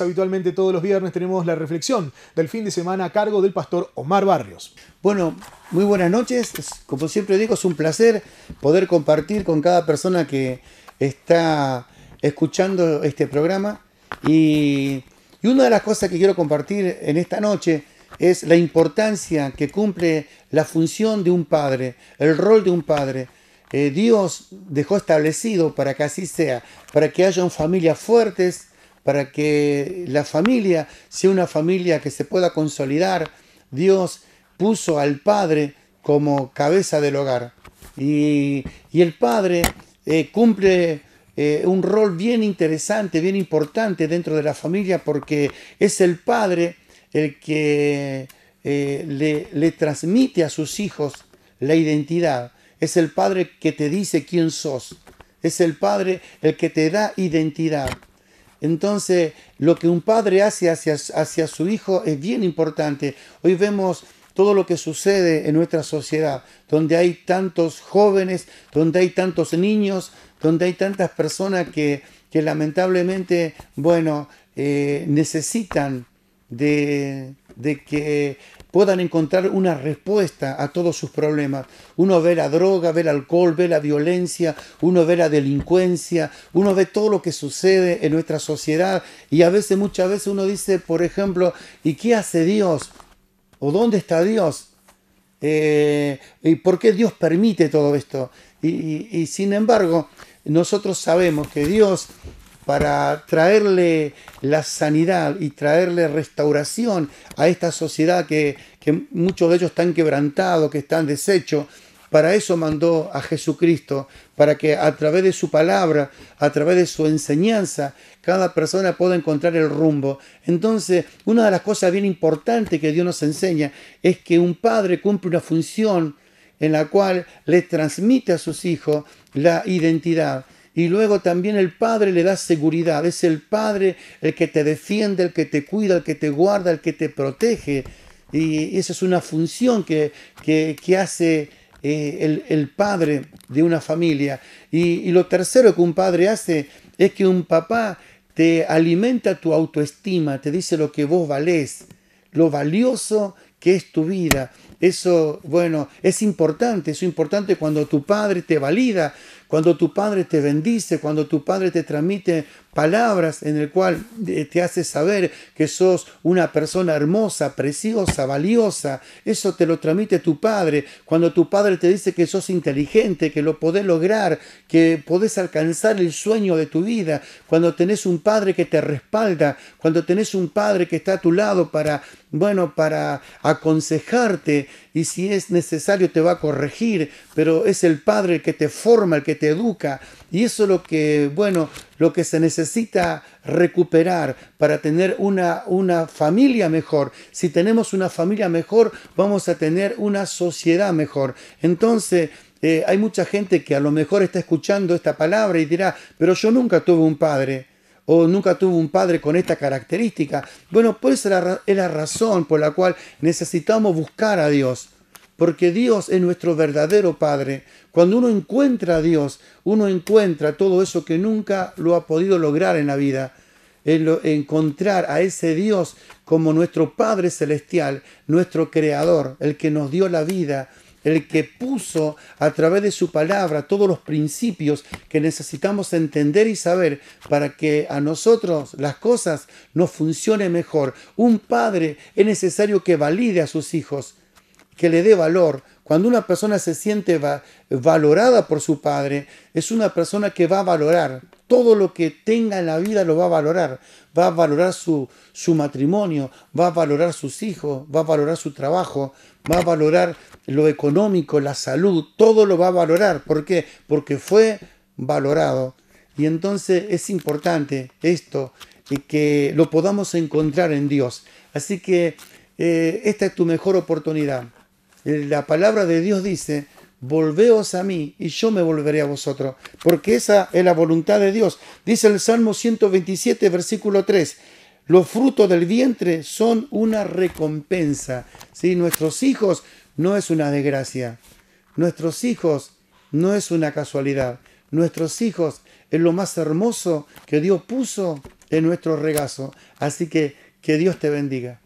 habitualmente todos los viernes, tenemos la reflexión del fin de semana a cargo del pastor Omar Barrios. Bueno, muy buenas noches. Como siempre digo, es un placer poder compartir con cada persona que está escuchando este programa. Y, una de las cosas que quiero compartir en esta noche es la importancia que cumple la función de un padre, el rol de un padre. Eh, Dios dejó establecido para que así sea, para que haya familias fuertes, para que la familia sea una familia que se pueda consolidar. Dios puso al padre como cabeza del hogar y, el padre eh, cumple eh, un rol bien interesante, bien importante dentro de la familia porque es el padre el que eh, le, le transmite a sus hijos la identidad. Es el padre que te dice quién sos. Es el padre el que te da identidad. Entonces, lo que un padre hace hacia, su hijo es bien importante. Hoy vemos todo lo que sucede en nuestra sociedad, donde hay tantos jóvenes, donde hay tantos niños, donde hay tantas personas que, lamentablemente, bueno, eh, necesitan de, que puedan encontrar una respuesta a todos sus problemas. Uno ve la droga, ve el alcohol, ve la violencia, uno ve la delincuencia, uno ve todo lo que sucede en nuestra sociedad y a veces, muchas veces uno dice, por ejemplo, ¿y qué hace Dios? ¿O dónde está Dios? Eh, ¿Y por qué Dios permite todo esto? y sin embargo, nosotros sabemos que Dios para traerle la sanidad y traerle restauración a esta sociedad que, muchos de ellos están quebrantados, que están deshechos. Para eso mandó a Jesucristo, para que a través de su palabra, a través de su enseñanza, cada persona pueda encontrar el rumbo. Entonces, una de las cosas bien importantes que Dios nos enseña es que un padre cumple una función en la cual le transmite a sus hijos la identidad. Y luego también el Padre le da seguridad. Es el Padre el que te defiende, el que te cuida, el que te guarda, el que te protege. Y esa es una función que, hace eh, el, padre de una familia. Y, y lo tercero que un padre hace es que un papá te alimenta tu autoestima, te dice lo que vos valés, lo valioso que es tu vida. Eso, bueno, es importante, es importante cuando tu padre te valida, cuando tu padre te bendice, cuando tu padre te transmite palabras en el cual eh, te hace saber que sos una persona hermosa, preciosa, valiosa. Eso te lo transmite tu padre. Cuando tu padre te dice que sos inteligente, que lo podés lograr, que podés alcanzar el sueño de tu vida. Cuando tenés un padre que te respalda, cuando tenés un padre que está a tu lado para, bueno, para aconsejarte y si es necesario te va a corregir, pero es el Padre el que te forma, el que te educa. Y eso es lo que, bueno, lo que se necesita recuperar para tener una, una familia mejor. Si tenemos una familia mejor, vamos a tener una sociedad mejor. Entonces, eh, hay mucha gente que a lo mejor está escuchando esta palabra y dirá, pero yo nunca tuve un padre o nunca tuvo un padre con esta característica. Bueno, pues es la razón por la cual necesitamos buscar a Dios, porque Dios es nuestro verdadero Padre. Cuando uno encuentra a Dios, uno encuentra todo eso que nunca lo ha podido lograr en la vida. encontrar a ese Dios como nuestro Padre Celestial, nuestro Creador, el que nos dio la vida, el que puso a través de su palabra todos los principios que necesitamos entender y saber para que a nosotros las cosas nos funcionen mejor. Un padre es necesario que valide a sus hijos, que le dé valor. Cuando una persona se siente valorada por su padre, es una persona que va a valorar todo lo que tenga en la vida lo va a valorar. Va a valorar su, matrimonio, va a valorar sus hijos, va a valorar su trabajo, va a valorar lo económico, la salud, todo lo va a valorar. ¿Por qué? Porque fue valorado. Y entonces es importante esto, y eh, que lo podamos encontrar en Dios. Así que eh, esta es tu mejor oportunidad. Eh, la palabra de Dios dice volveos a mí y yo me volveré a vosotros, porque esa es la voluntad de Dios. Dice el Salmo 127, versículo 3, los frutos del vientre son una recompensa. si Nuestros hijos no es una desgracia, nuestros hijos no es una casualidad, nuestros hijos es lo más hermoso que Dios puso en nuestro regazo. Así que que Dios te bendiga.